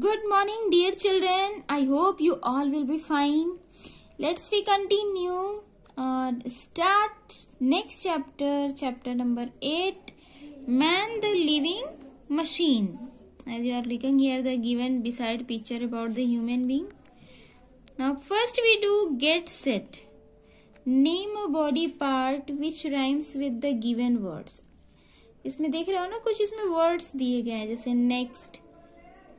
good morning dear children I hope you all will be fine let's we continue start next chapter chapter number eight man the living machine as you are liking here the given beside picture about the human being now first we do get set name a body part which rhymes with the given words इसमें देख रहे हो ना कुछ इसमें words दिए गए हैं जैसे next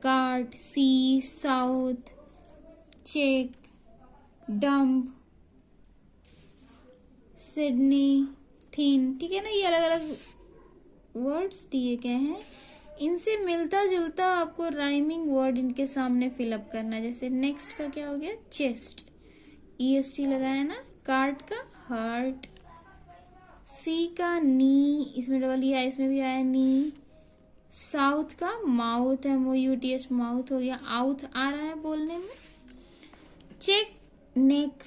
card sea south check dump Sydney thin ठीक है ना ये अलग अलग वर्ड्स दिए गए हैं इनसे मिलता जुलता आपको राइमिंग वर्ड इनके सामने फिलअप करना जैसे नेक्स्ट का क्या हो गया चेस्ट ई एस टी लगाया ना कार्ट का हार्ट सी का नी इसमें डबल ई आया इसमें भी आया नी साउथ का माउथ है वो यू टी एस माउथ हो गया आउथ आ रहा है बोलने में check neck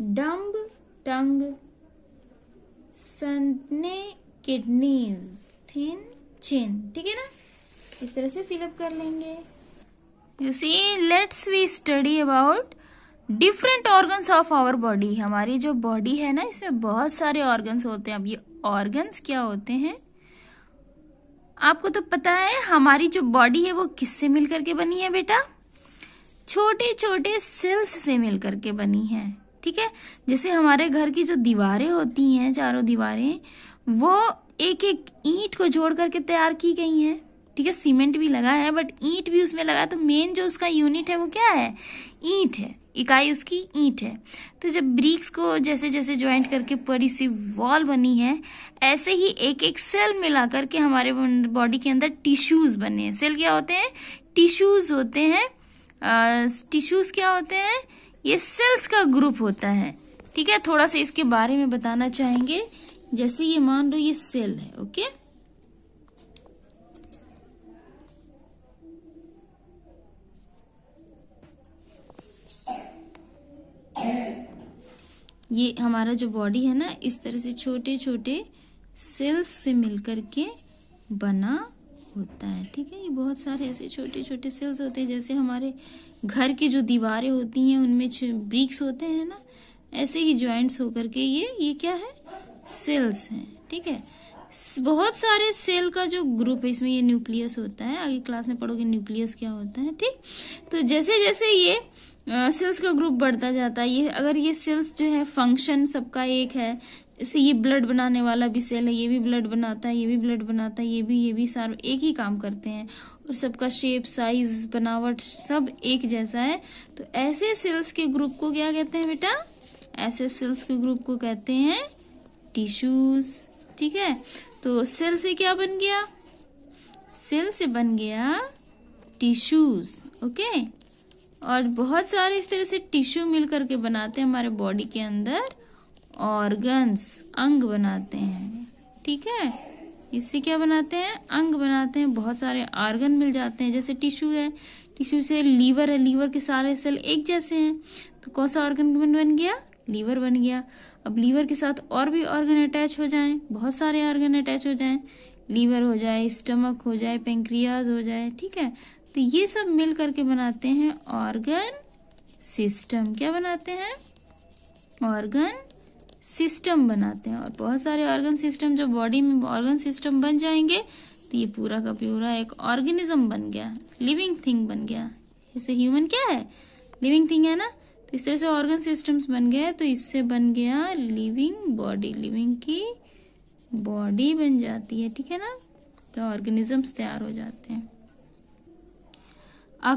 dumb tongue sunny kidneys thin chin ठीक है ना इस तरह से फिलअप कर लेंगे you see let's we study about different organs of our body हमारी जो बॉडी है ना इसमें बहुत सारे ऑर्गन्स होते हैं अब ये ऑर्गन्स क्या होते हैं आपको तो पता है हमारी जो बॉडी है वो किससे मिल करके बनी है बेटा छोटे छोटे सेल्स से मिल करके बनी है ठीक है जैसे हमारे घर की जो दीवारें होती हैं चारों दीवारें वो एक एक ईंट को जोड़ करके तैयार की गई हैं ठीक है सीमेंट भी लगा है बट ईंट भी उसमें लगा तो मेन जो उसका यूनिट है वो क्या है ईंट है इकाई उसकी ईंट है तो जब ब्रिक्स को जैसे जैसे ज्वाइंट करके बड़ी सी वॉल बनी है ऐसे ही एक एक सेल मिलाकर के हमारे बॉडी के अंदर टिश्यूज बने हैं सेल क्या होते हैं टिश्यूज होते हैं टिश्यूज क्या होते हैं ये सेल्स का ग्रुप होता है ठीक है थोड़ा सा इसके बारे में बताना चाहेंगे जैसे ये मान लो ये सेल है ओके ये हमारा जो बॉडी है ना इस तरह से छोटे छोटे सेल्स से मिलकर के बना होता है ठीक है ये बहुत सारे ऐसे छोटे छोटे सेल्स होते हैं जैसे हमारे घर की जो दीवारें होती हैं उनमें ब्रिक्स होते हैं ना ऐसे ही ज्वाइंट्स होकर के ये ये क्या है सेल्स हैं ठीक है बहुत सारे सेल का जो ग्रुप है इसमें ये न्यूक्लियस होता है आगे क्लास में पढ़ोगे न्यूक्लियस क्या होता है ठीक तो जैसे जैसे ये सेल्स का ग्रुप बढ़ता जाता है ये अगर ये सेल्स जो है फंक्शन सबका एक है जैसे ये ब्लड बनाने वाला भी सेल है ये भी ब्लड बनाता है ये भी ब्लड बनाता है ये भी ये भी सार एक ही काम करते हैं और सबका शेप साइज बनावट सब एक जैसा है तो ऐसे सेल्स के ग्रुप को क्या कहते हैं बेटा ऐसे सेल्स के ग्रुप को कहते हैं टिश्यूज़ ठीक है तो सेल से क्या बन गया सेल से बन गया टिश्यूज ओके और बहुत सारे इस तरह से टिश्यू मिल करके बनाते हैं हमारे बॉडी के अंदर ऑर्गन्स अंग बनाते हैं ठीक है इससे क्या बनाते हैं अंग बनाते हैं बहुत सारे ऑर्गन मिल जाते हैं जैसे टिश्यू है टिश्यू से लीवर है लीवर के सारे सेल एक जैसे हैं तो कौन सा ऑर्गन बन बन गया लीवर बन गया अब लीवर के साथ और भी ऑर्गन अटैच हो जाएं बहुत सारे ऑर्गन अटैच हो जाएं लीवर हो जाए स्टमक हो जाए पेंक्रियाज हो जाए ठीक है तो ये सब मिल करके बनाते हैं ऑर्गन सिस्टम क्या बनाते हैं ऑर्गन सिस्टम बनाते हैं और बहुत सारे ऑर्गन सिस्टम जब बॉडी में ऑर्गन सिस्टम बन जाएंगे तो ये पूरा का पूरा एक ऑर्गेनिज्म बन गया लिविंग थिंग बन गया जैसे ह्यूमन क्या है लिविंग थिंग है ना तो इस तरह से ऑर्गन सिस्टम्स बन गया तो इससे बन गया लिविंग बॉडी लिविंग की बॉडी बन जाती है ठीक है ना तो ऑर्गेनिजम्स तैयार हो जाते हैं uh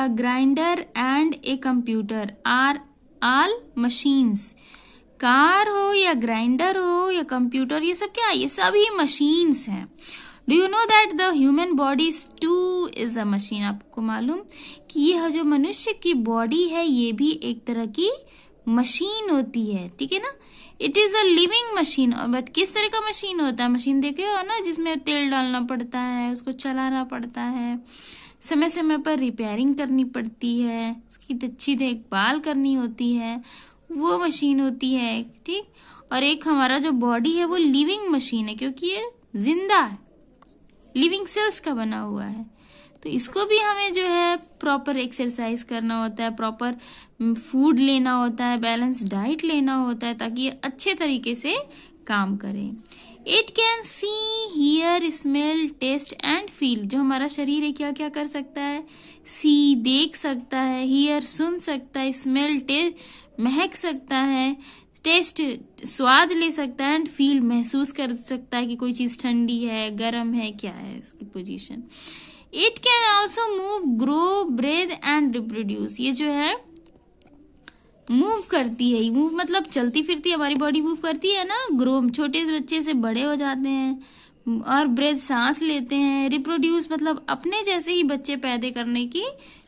uh grinder and a computer are all machines car हो या ग्राइंडर हो या कंप्यूटर ये सब क्या है ये सभी मशीन्स हैं do you know that the human body too is a machine आपको मालूम कि यह जो मनुष्य की बॉडी है ये भी एक तरह की मशीन होती है ठीक है ना it is a living machine but किस तरह का मशीन होता है मशीन देखे हो ना जिसमें तेल डालना पड़ता है उसको चलाना पड़ता है समय समय पर रिपेयरिंग करनी पड़ती है उसकी अच्छी देखभाल करनी होती है वो मशीन होती है ठीक और एक हमारा जो बॉडी है वो लिविंग मशीन है क्योंकि ये जिंदा है लिविंग सेल्स का बना हुआ है तो इसको भी हमें जो है प्रॉपर एक्सरसाइज करना होता है प्रॉपर हम्म, फूड लेना होता है बैलेंस डाइट लेना होता है ताकि ये अच्छे तरीके से काम करें it can see hear smell taste and feel जो हमारा शरीर है क्या क्या कर सकता है सी देख सकता है हियर सुन सकता है स्मेल टेस्ट महक सकता है टेस्ट स्वाद ले सकता है एंड फील महसूस कर सकता है कि कोई चीज़ ठंडी है गर्म है क्या है इसकी position it can also move grow breathe and reproduce ये जो है मूव करती है मूव मतलब चलती फिरती हमारी बॉडी मूव करती है ना ग्रो छोटे बच्चे से बड़े हो जाते हैं और ब्रेद सांस लेते हैं रिप्रोड्यूस मतलब अपने जैसे ही बच्चे पैदा करने की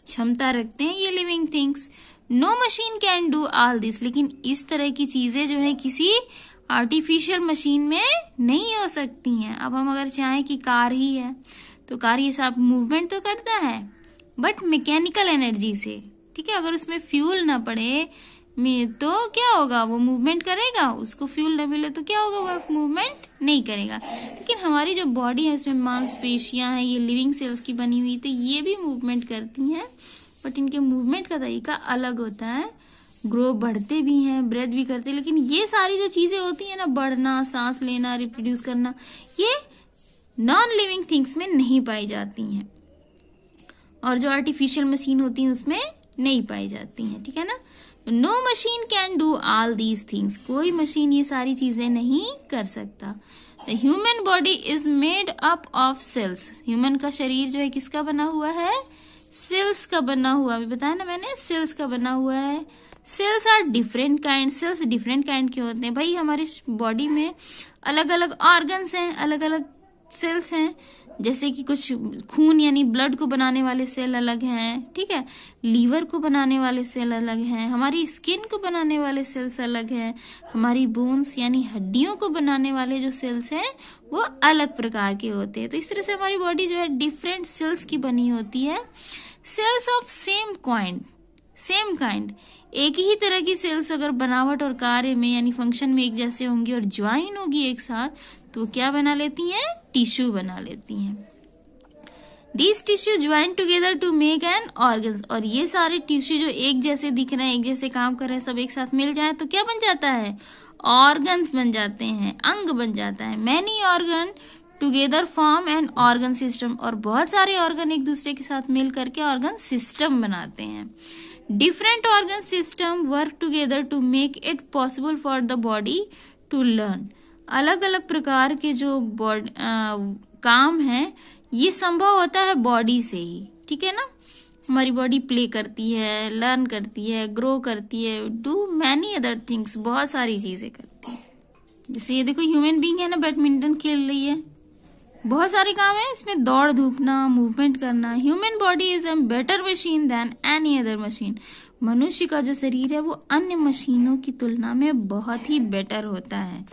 क्षमता रखते हैं ये living things no machine can do all this लेकिन इस तरह की चीजें जो है किसी आर्टिफिशियल मशीन में नहीं हो सकती हैं अब हम अगर चाहें कि कार ही है तो कार ये साफ मूवमेंट तो करता है बट मैकेनिकल एनर्जी से ठीक है अगर उसमें फ्यूल ना पड़े तो क्या होगा वो मूवमेंट करेगा उसको फ्यूल ना मिले तो क्या होगा वो मूवमेंट नहीं करेगा लेकिन हमारी जो बॉडी है उसमें मांसपेशियां हैं ये लिविंग सेल्स की बनी हुई तो ये भी मूवमेंट करती हैं बट इनके मूवमेंट का तरीका अलग होता है ग्रो बढ़ते भी हैं ब्रेथ भी करते हैं लेकिन ये सारी जो चीज़ें होती हैं ना बढ़ना सांस लेना रिप्रोड्यूस करना ये नॉन लिविंग थिंग्स में नहीं पाई जाती हैं और जो आर्टिफिशियल मशीन होती हैं उसमें नहीं पाई जाती हैं ठीक है ना no machine can do all these things कोई मशीन ये सारी चीजें नहीं कर सकता the human body is made up of cells human का शरीर जो है किसका बना हुआ है सेल्स का बना हुआ अभी बताया ना मैंने सेल्स का बना हुआ है cells are different kind cells different kind के होते हैं भाई हमारे बॉडी में अलग अलग ऑर्गन्स हैं अलग अलग सेल्स हैं जैसे कि कुछ खून यानी ब्लड को बनाने वाले सेल अलग हैं ठीक है लीवर को बनाने वाले सेल अलग हैं हमारी स्किन को बनाने वाले सेल्स अलग हैं हमारी बोन्स यानी हड्डियों को बनाने वाले जो सेल्स हैं वो अलग प्रकार के होते हैं तो इस तरह से हमारी बॉडी जो है डिफरेंट सेल्स की बनी होती है cells of same quaint same kind एक ही तरह की सेल्स अगर बनावट और कार्य में यानी फंक्शन में एक जैसे होंगी और ज्वाइन होगी एक साथ तो क्या बना लेती हैं टिश्यू बना लेती हैं this tissue join together to make an organ और ये सारे टिश्यू जो एक जैसे दिख रहे हैं एक जैसे काम कर रहे हैं सब एक साथ मिल जाए तो क्या बन जाता है ऑर्गन बन जाते हैं अंग बन जाता है many organ together form and organ system और बहुत सारे ऑर्गन एक दूसरे के साथ मिल करके ऑर्गन सिस्टम बनाते हैं different organ system work together to make it possible for the body to learn अलग अलग प्रकार के जो बॉडी काम है ये संभव होता है बॉडी से ही ठीक है ना हमारी बॉडी प्ले करती है लर्न करती है ग्रो करती है डू मैनी अदर थिंग्स बहुत सारी चीज़ें करती है जैसे ये देखो ह्यूमन बींग है ना बैडमिंटन खेल रही है बहुत सारे काम है इसमें दौड़ धूपना मूवमेंट करना human body is a better machine than any other machine मनुष्य का जो शरीर है वो अन्य मशीनों की तुलना में बहुत ही बेटर होता है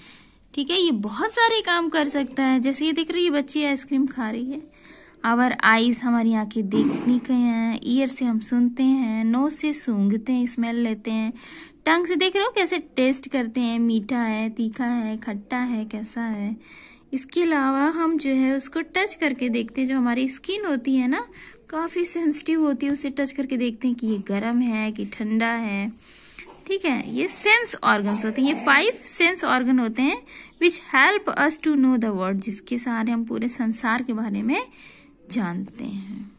ठीक है ये बहुत सारे काम कर सकता है जैसे ये देख रही है बच्ची आइसक्रीम खा रही है आवर आईज हमारी आंखें के हैं ईयर से हम सुनते हैं नोज से सूंघते हैं स्मेल लेते हैं टंग से देख रहे हो कैसे टेस्ट करते हैं मीठा है तीखा है खट्टा है कैसा है इसके अलावा हम जो है उसको टच करके देखते हैं जो हमारी स्किन होती है ना काफ़ी सेंसिटिव होती है उसे टच करके देखते हैं कि ये गर्म है कि ठंडा है ठीक है ये सेंस ऑर्गन्स होते हैं ये फाइव सेंस ऑर्गन होते हैं which help us to know the world जिसके सहारे हम पूरे संसार के बारे में जानते हैं